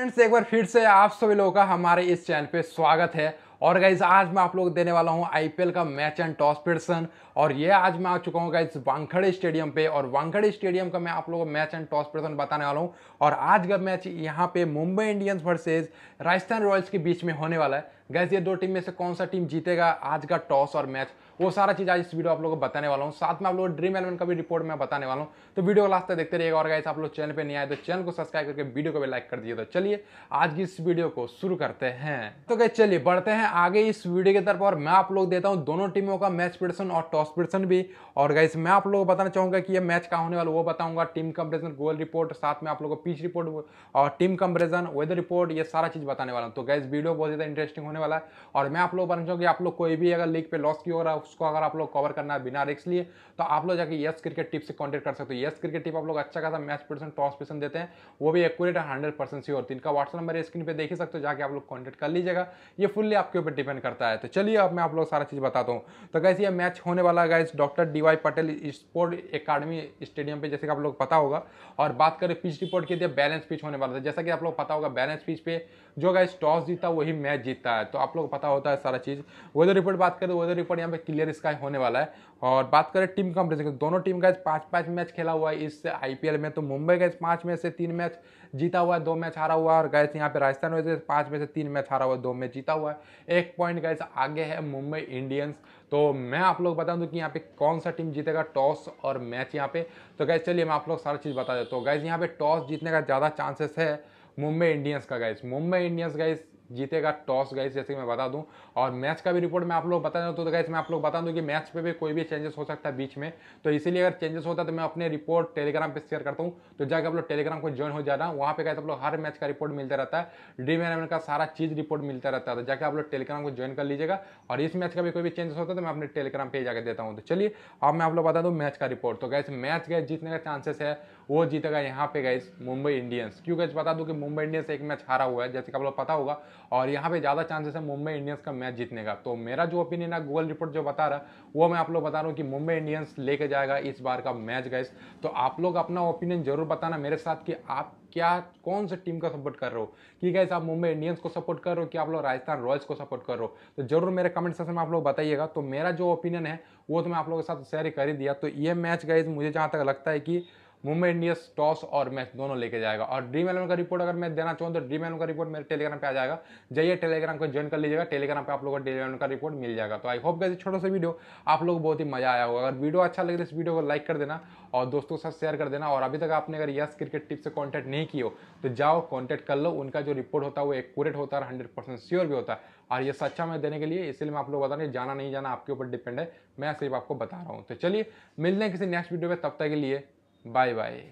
Friends एक बार फिर से आप सभी लोगों का हमारे इस चैनल पे स्वागत है और गाइज आज मैं आप लोग देने वाला हूँ आईपीएल का मैच एंड टॉस प्रेडिक्शन और ये आज मैं आ चुका हूँ गाइज वांखड़े स्टेडियम पे और वांखड़े स्टेडियम का मैं आप लोगों को मैच एंड टॉस प्रेडिक्शन बताने वाला हूँ और आज का मैच यहाँ पे Mumbai Indians versus Rajasthan Royals के बीच में होने वाला है गैस ये दो टीम में से कौन सा टीम जीतेगा आज का टॉस और मैच वो सारा चीज़ आज इस वीडियो आप लोगों को बताने वाला हूँ साथ में आप लोगों ड्रीम एलेवन का भी रिपोर्ट मैं बताने वाला हूँ तो वीडियो को लास्ट तक देखते रहिएगा और गैस आप लोग चैनल पे नहीं आए तो चैनल को सब्सक्राइब करके वीडियो को भी लाइक कर दिए तो चलिए आज की इस वीडियो को शुरू करते हैं तो गए चलिए बढ़ते हैं हैं आगे इस वीडियो के तरफ और मैं आप लोग देता हूं दोनों टीमों का मैच प्रेडिक्शन और टॉस प्रेडिक्शन भी और गाइस मैं आप लोगों को बताना चाहूंगा कि ये मैच कहाँ होने वाला वो बताऊंगा टीम कंपेरिजन गोल रिपोर्ट साथ में आप लोगों को पिच रिपोर्ट और टीम कंपेरिजन वेदर रिपोर्ट ये सारा चीज़ बताने वाला हूँ तो गाइस वीडियो बहुत ज़्यादा इंटरेस्टिंग होने वाला है और मैं आप लोग बताना चाहूँगी आप लोग कोई भी अगर लीग पर लॉस की हो रहा है उसको अगर आप लोग कवर करना है बिना रिक्स लिए तो आप लोग जाकर यस क्रिकेट टिप से कॉन्टेक्ट कर सकते हो यस क्रिकेट टिप आप लोग अच्छा खासा मैच प्रेडिक्शन टॉस प्रेडिक्शन देते हैं वो भी एक्यूरेट हंड्रेड परसेंट सी श्योर इनका व्हाट्सअप नंबर स्क्रीन पर देख सकते हो जाकर आप लोग कॉन्टेक्ट कर लीजिएगा ये फुल्ली आपके आपके ऊपर डिपेंड करता है तो चलिए अब मैं आप लोग सारा चीज़ बताता हूँ तो कैसे ये मैच होने वाला है guys doctor D Y Patel sport academy stadium पे जैसे कि आप लोग पता होगा और बात करें पिच रिपोर्ट की दिया बैलेंस पिच होने वाला था जैसा कि आप लोग पता होगा बैलेंस पिच पे जो गाइस टॉस जीता वही मैच जीतता है तो आप लोग पता होता है सारा चीज़ वेदर रिपोर्ट बात करें वेदर रिपोर्ट यहाँ पे क्लियर स्काई होने वाला है और बात करें टीम कंपटीशन दोनों टीम का पाँच पाँच मैच खेला हुआ है इस आईपीएल में तो मुंबई का पाँच में से तीन मैच जीता हुआ है दो मैच हारा हुआ है और गैस यहाँ पे राजस्थान रॉयल्स पाँच में से तीन मैच हारा हुआ है दो मैच जीता हुआ है एक पॉइंट गाइज आगे है मुंबई इंडियंस तो मैं आप लोग बता दूं तो कि यहाँ पे कौन सा टीम जीतेगा टॉस और मैच यहाँ पे तो गाइज चलिए मैं आप लोग सारी चीज़ बता देता हूँ गाइज यहाँ पे टॉस जीतने का ज़्यादा चांसेस है मुंबई इंडियंस का गाइज मुंबई इंडियंस गाइज जीतेगा टॉस गाइस जैसे कि मैं बता दूं और मैच का भी रिपोर्ट मैं आप लोग बता दूँ तो गाइस मैं आप लोग बता दूं कि मैच पे भी कोई भी चेंजेस हो सकता है बीच में तो इसीलिए अगर चेंजेस होता है तो मैं अपने रिपोर्ट टेलीग्राम पे शेयर करता हूं तो जाकर आप लोग टेलीग्राम को ज्वाइन हो जाना वहाँ पे गाइस आप लोग हर मैच का रिपोर्ट मिलता रहता है ड्रीम इलेवन का सारा चीज़ रिपोर्ट मिलता रहता है तो जाकर आप लोग टेलीग्राम को ज्वाइन कर लीजिएगा और इस मैच का भी कोई भी चेंजेस होता है तो मैं अपने टेलीग्राम ही जाकर देता हूँ तो चलिए अब मैं आप लोग बता दूँ मैच का रिपोर्ट तो गैस मैच गए जीतने का चांसेस है वो जीतेगा यहाँ पे गैस मुंबई इंडियंस क्यों गैस बता दूँ कि मुंबई इंडियंस एक मैच हारा हुआ है जैसे कि आप लोग पता होगा और यहाँ पे ज़्यादा चांसेस है मुंबई इंडियंस का मैच जीतने का तो मेरा जो ओपिनियन है गूगल रिपोर्ट जो बता रहा है वो मैं आप लोग बता रहा हूँ कि मुंबई इंडियंस लेके जाएगा इस बार का मैच गैस तो आप लोग अपना ओपिनियन जरूर बताना मेरे साथ कि आप क्या कौन से टीम का सपोर्ट कर रहे हो कि गैस आप मुंबई इंडियंस को सपोर्ट कर रहे हो कि आप लोग राजस्थान रॉयल्स को सपोर्ट कर रहे हो तो जरूर मेरे कमेंट सेक्शन में आप लोग बताइएगा तो मेरा जो ओपिनियन है वो तो मैं आप लोगों के साथ शेयर कर ही दिया तो ये मैच गैस मुझे जहाँ तक लगता है कि मुंबई इंडियंस टॉस और मैच दोनों लेके जाएगा और ड्रीम इलेवन का रिपोर्ट अगर मैं देना चाहूँ तो ड्रीम इलेवन का रिपोर्ट मेरे टेलीग्राम पे आ जाएगा जाइए टेलीग्राम को ज्वाइन कर लीजिएगा टेलीग्राम पे आप लोगों को ड्रीम इलेवन का रिपोर्ट मिल जाएगा तो आई होप गए छोटा सा वीडियो आप लोग बहुत ही मजा आया होगा अगर वीडियो अच्छा लगे तो इस वीडियो को लाइक कर देना और दोस्तों के साथ शेयर कर देना और अभी तक आपने अगर यस क्रिकेट टिप से कॉन्टैक्ट नहीं किया तो जाओ कॉन्टैक्ट कर लो उनका जो रिपोर्ट होता है वो एक्यूरेट होता है हंड्रेड परसेंट श्योर भी होता है और ये सच्चा मैं देने के लिए इसलिए मैं आप लोग बता नहीं जाना नहीं जाना आपके ऊपर डिपेंड है मैं सिर्फ आपको बता रहा हूँ तो चलिए मिलते हैं किसी नेक्स्ट वीडियो में तब तक के लिए Bye bye.